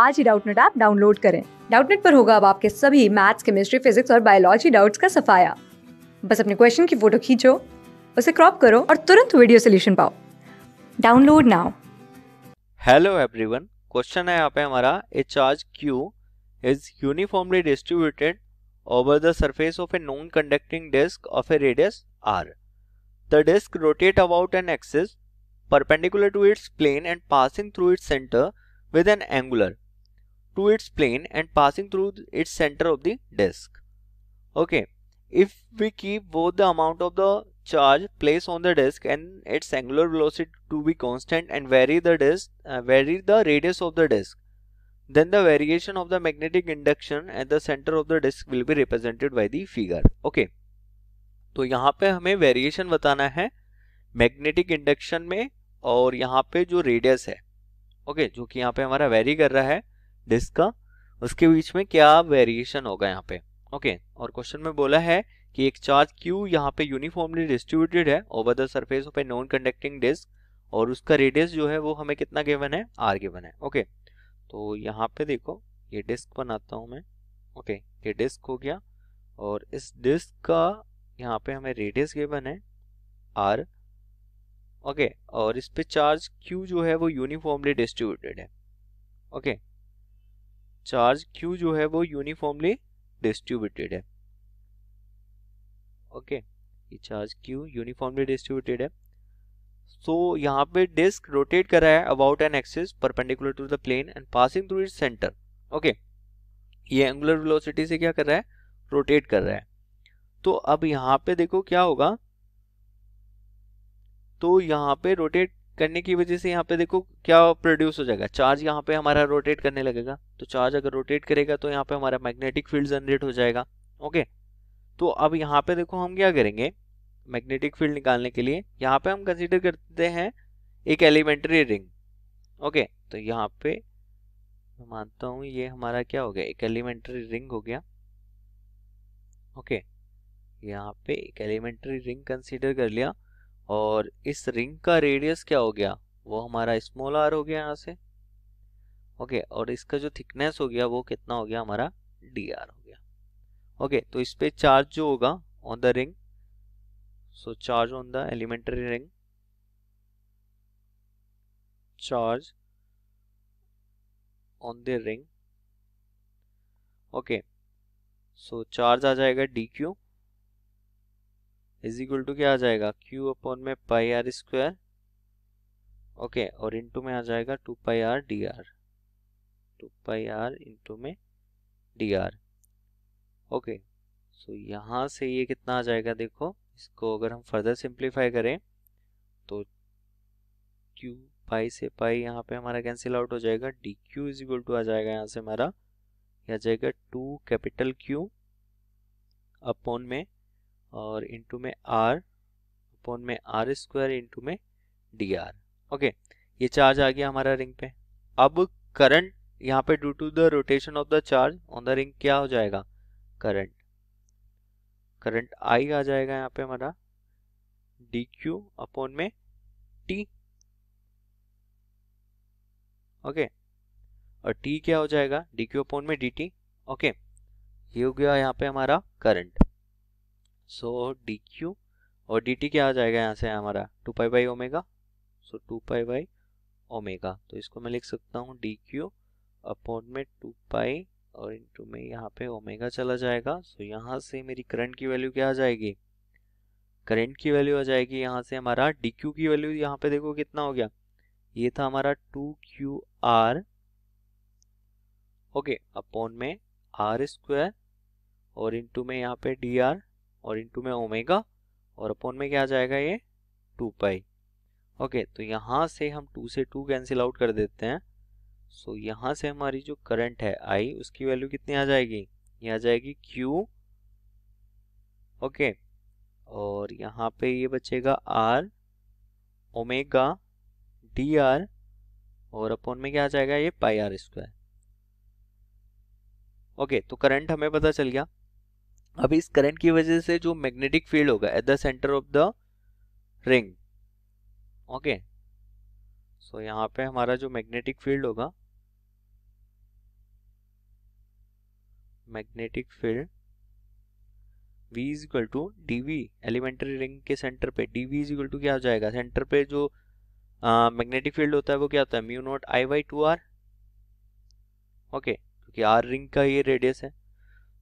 आज ही Doubtnut app download करें डाउटनेट पर होगा अब आपके सभी मैथ्स केमिस्ट्री फिजिक्स और बायोलॉजी डाउट्स का सफाया बस अपने क्वेश्चन की फोटो खींचो उसे क्रॉप करो और तुरंत वीडियो सोल्यूशन पाओ download now hello everyone question है यहाँ पे हमारा a charge Q is uniformly distributed over the surface of a non conducting disc of a radius R the disc rotate about an axis perpendicular to its plane and passing through its centre with an angular to its plane and passing through its center of the disk. Okay, if we keep both the amount of the charge placed on the disk and its angular velocity to be constant and vary the disk, uh, vary the radius of the disk, then the variation of the magnetic induction at the center of the disk will be represented by the figure. Okay, तो यहाँ पे हमें variation बताना है magnetic induction में और यहाँ पे जो radius है okay, जो कि यहाँ पे हमारा vary कर रहा है डिस्क का उसके बीच में क्या वेरिएशन होगा यहाँ पे ओके okay, और क्वेश्चन में बोला है कि एक चार्ज क्यू यहाँ पे यूनिफॉर्मली डिस्ट्रीब्यूटेड है over the surface of a non conducting disc और उसका रेडियस जो है वो हमें कितना गिवन है आर गिवन है ओके okay, तो यहाँ पे देखो ये डिस्क बनाता हूँ मैं ओके okay, ये डिस्क हो गया और इस डिस्क का यहाँ पे हमें रेडियस गिवन है आर ओके और इस पे चार्ज क्यू जो है वो यूनिफॉर्मली डिस्ट्रीब्यूटेड है ओके चार्ज Q जो है वो यूनिफॉर्मली डिस्ट्रीब्यूटेड है ओके okay, ये चार्ज Q यूनिफॉर्मली डिस्ट्रीब्यूटेड है सो so, यहाँ पे डिस्क रोटेट कर रहा है about an axis perpendicular to the plane and passing through it centre okay ये एंगुलर वेलोसिटी से क्या कर रहा है रोटेट कर रहा है तो अब यहाँ पे देखो क्या होगा तो यहाँ पे रोटेट करने की वजह से यहाँ पे देखो क्या प्रोड्यूस हो जाएगा चार्ज यहाँ पे हमारा रोटेट करने लगेगा तो चार्ज अगर रोटेट करेगा तो यहाँ पे हमारा मैग्नेटिक फील्ड जनरेट हो जाएगा ओके तो अब यहाँ पे देखो हम क्या करेंगे मैग्नेटिक फील्ड निकालने के लिए यहाँ पे हम कंसिडर करते हैं एक एलिमेंट्री रिंग ओके तो यहाँ पे मैं मानता हूँ ये हमारा क्या हो गया एक एलिमेंट्री रिंग हो गया ओके यहाँ पे एक एलिमेंट्री रिंग कंसिडर कर लिया और इस रिंग का रेडियस क्या हो गया वो हमारा स्मॉल आर हो गया यहाँ से ओके और इसका जो थिकनेस हो गया वो कितना हो गया हमारा डी आर हो गया ओके तो इस पर चार्ज जो होगा on the ring so charge on the elementary ring charge on the ring okay so charge आ जाएगा D Q is equal to क्या आ जाएगा क्यू अपॉन में पाई आर स्क्वायर ओके और इंटू में आ जाएगा two pi R D R two pi R into में डी आर ओके सो यहाँ से ये कितना आ जाएगा देखो इसको अगर हम फर्दर सिंप्लीफाई करें तो क्यू पाई से पाई यहाँ पे हमारा कैंसिल आउट हो जाएगा D Q is equal to आ जाएगा यहाँ से हमारा यह आ जाएगा टू कैपिटल क्यू अपॉन में और इंटू में आर अपॉन में आर स्क्वायर इंटू में डी आर ओके ये चार्ज आ गया हमारा रिंग पे अब करंट यहाँ पे due to the rotation of the charge on the ring क्या हो जाएगा करंट करंट आई आ जाएगा यहाँ पे हमारा डी क्यू अपॉन में टी ओके और टी क्या हो जाएगा डी क्यू अपॉन में डी टी ओके ये हो गया यहाँ पे हमारा करंट सो डी क्यू और डी टी क्या आ जाएगा यहाँ से हमारा two pi by omega so two pi by omega तो इसको मैं लिख सकता हूँ डी क्यू अपॉन में टू पाई और इंटू में यहाँ पे ओमेगा चला जाएगा सो so, यहाँ से मेरी करंट की वैल्यू क्या आ जाएगी करंट की वैल्यू आ जाएगी यहाँ से हमारा डी क्यू की वैल्यू यहाँ पे देखो कितना हो गया ये था हमारा two Q R okay upon में आर स्क्वायर और इंटू में यहाँ पे डी आर और इनटू में ओमेगा और अपॉन में क्या आ जाएगा ये टू पाई ओके तो यहाँ से हम टू से टू कैंसिल आउट कर देते हैं सो so, यहाँ से हमारी जो करंट है आई उसकी वैल्यू कितनी आ जाएगी ये आ जाएगी क्यू ओके और यहाँ पे ये बचेगा आर ओमेगा डी आर और अपॉन में क्या आ जाएगा ये पाई आर स्क्वायर ओके तो करंट हमें पता चल गया अब इस करंट की वजह से जो मैग्नेटिक फील्ड होगा at the centre of the ring okay so यहाँ पे हमारा जो मैग्नेटिक फील्ड होगा magnetic field v is equal to D V elementary ring के सेंटर पे D V is equal to क्या हो जाएगा सेंटर पे जो मैग्नेटिक फील्ड होता है वो क्या होता है mu naught I by two R okay क्योंकि आर रिंग का ये रेडियस है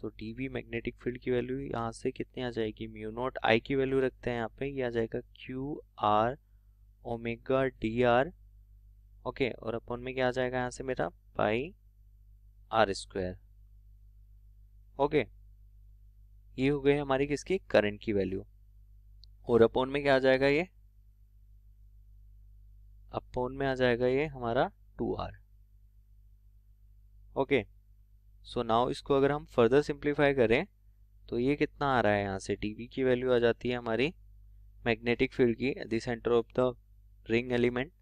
so D V magnetic field की वैल्यू यहाँ से कितनी आ जाएगी म्यू नॉट आई की वैल्यू रखते हैं यहाँ पे ये आ जाएगा Q R omega D are okay और अपन में क्या आ जाएगा यहाँ से मेरा पाई आर स्क्वायर ओके ये हो गई हमारी किसकी करंट की वैल्यू और अपोन में क्या आ जाएगा ये अपोन में आ जाएगा ये हमारा two R okay okay. So so now इसको अगर हम फर्दर सिंप्लीफाई करें तो ये कितना आ रहा है यहाँ से डी की वैल्यू आ जाती है हमारी मैग्नेटिक फील्ड की at the centre of the ring element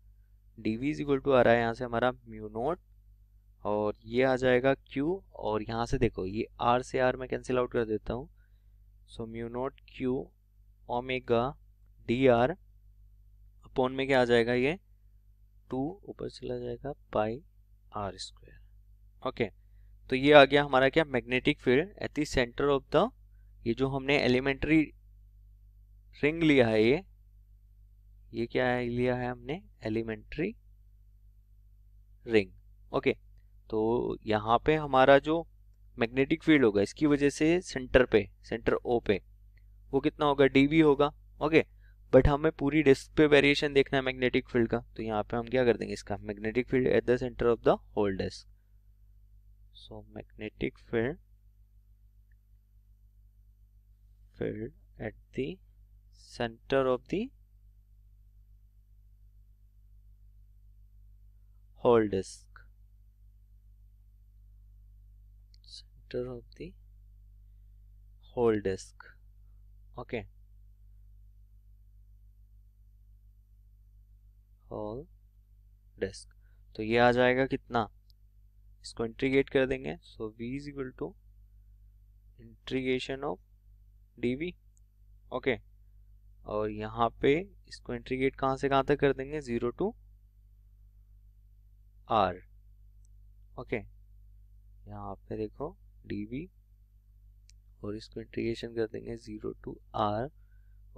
D V is equal to आ रहा है यहाँ से हमारा म्यू नोट और ये आ जाएगा क्यू और यहाँ से देखो ये आर से आर मैं कैंसिल आउट कर देता हूँ so mu naught Q omega D R upon में क्या आ जाएगा ये टू ऊपर चला जाएगा pi are square okay okay. तो ये आ गया हमारा क्या magnetic field at the centre of the ये जो हमने एलिमेंट्री रिंग लिया है ये ये क्या है लिया है हमने एलिमेंट्री रिंग ओके तो यहाँ पे हमारा जो मैग्नेटिक फील्ड होगा इसकी वजह से सेंटर पे सेंटर ओ पे वो कितना होगा डी वी होगा ओके बट हमें पूरी डिस्क पे वेरिएशन देखना है मैग्नेटिक फील्ड का तो यहाँ पे हम क्या कर देंगे इसका magnetic field at the centre of the whole disc so magnetic field field at the center of the whole disk center of the whole disk okay whole disk तो ये आ जाएगा कितना इसको इंट्रीगेट कर देंगे so V is equal to integration of V okay और यहाँ पे इसको इंट्रीगेट कहाँ से कहाँ तक कर देंगे जीरो टू आर ओके यहाँ पे देखो dv और इसको इंट्रीगेशन कर देंगे ज़ीरो टू आर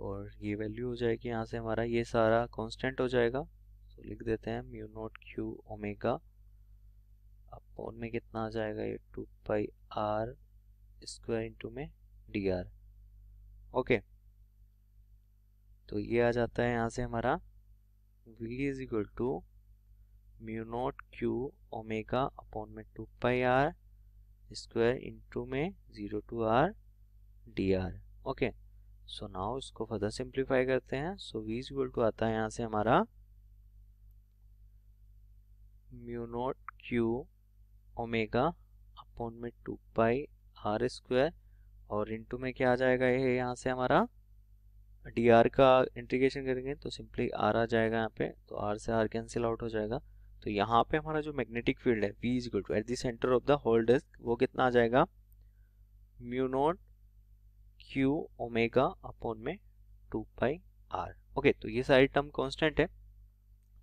और ये वैल्यू हो जाएगी यहाँ से हमारा ये सारा कांस्टेंट हो जाएगा तो लिख देते हैं mu naught Q omega upon में कितना आ जाएगा ये two pi are square into में डी आर ओके तो ये आ जाता है यहाँ से हमारा v is equal to mu naught Q omega upon में two pi are square into में zero to r D R okay so now इसको फर्दर सिंप्लीफाई करते हैं so v is equal to आता है यहाँ से हमारा mu naught Q omega upon में टू पाई आर स्क्वायर और इनटू में क्या आ जाएगा ये यहाँ से हमारा डी आर का इंटीग्रेशन करेंगे तो सिंपली आर आ जाएगा यहाँ पे तो आर से आर कैंसिल आउट हो जाएगा तो यहाँ पे हमारा जो मैग्नेटिक फील्ड है V is good to at the centre of the whole disc वो कितना आ जाएगा म्यूनोट क्यू ओमेगा अपॉन में टू पाई आर ओके तो ये सारी टर्म कॉन्स्टेंट है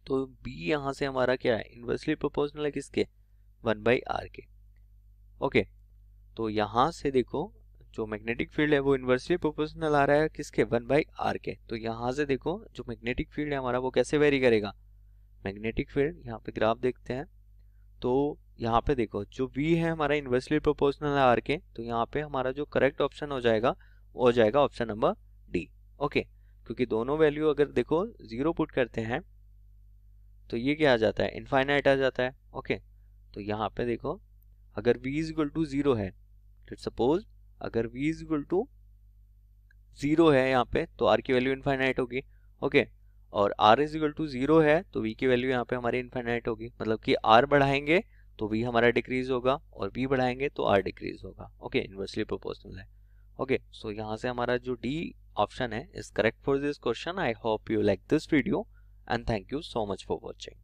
तो बी यहाँ से हमारा क्या है इनवर्सली प्रोपोर्शनल है किसके वन बाई आर के ओके तो यहाँ से देखो जो मैग्नेटिक फील्ड है वो इन्वर्सली प्रोपोर्शनल आ रहा है किसके वन बाई आर के तो यहाँ से देखो जो मैग्नेटिक फील्ड है हमारा वो कैसे वेरी करेगा मैग्नेटिक फील्ड यहाँ पे ग्राफ देखते हैं तो यहाँ पे देखो जो वी है हमारा इन्वर्सली प्रोपोर्शनल है आर के तो यहाँ पे हमारा जो करेक्ट ऑप्शन हो जाएगा वो हो जाएगा ऑप्शन नंबर डी ओके क्योंकि दोनों वैल्यू अगर देखो जीरो पुट करते हैं तो ये क्या आ जाता है इनफाइनाइट आ जाता है ओके तो यहाँ पे देखो अगर v is equal to zero है लेट सपोज अगर v is equal to zero है यहाँ पे तो r की वैल्यू इनफाइनाइट होगी ओके और r is equal to zero है तो v की वैल्यू यहाँ पे हमारी इन्फाइनाइट होगी मतलब कि r बढ़ाएंगे तो v हमारा डिक्रीज होगा और v बढ़ाएंगे तो r डिक्रीज होगा ओके इन्वर्सली प्रोपोर्शनल है ओके सो यहाँ से हमारा जो डी ऑप्शन है is correct for this question I hope you like this video and thank you so much for watching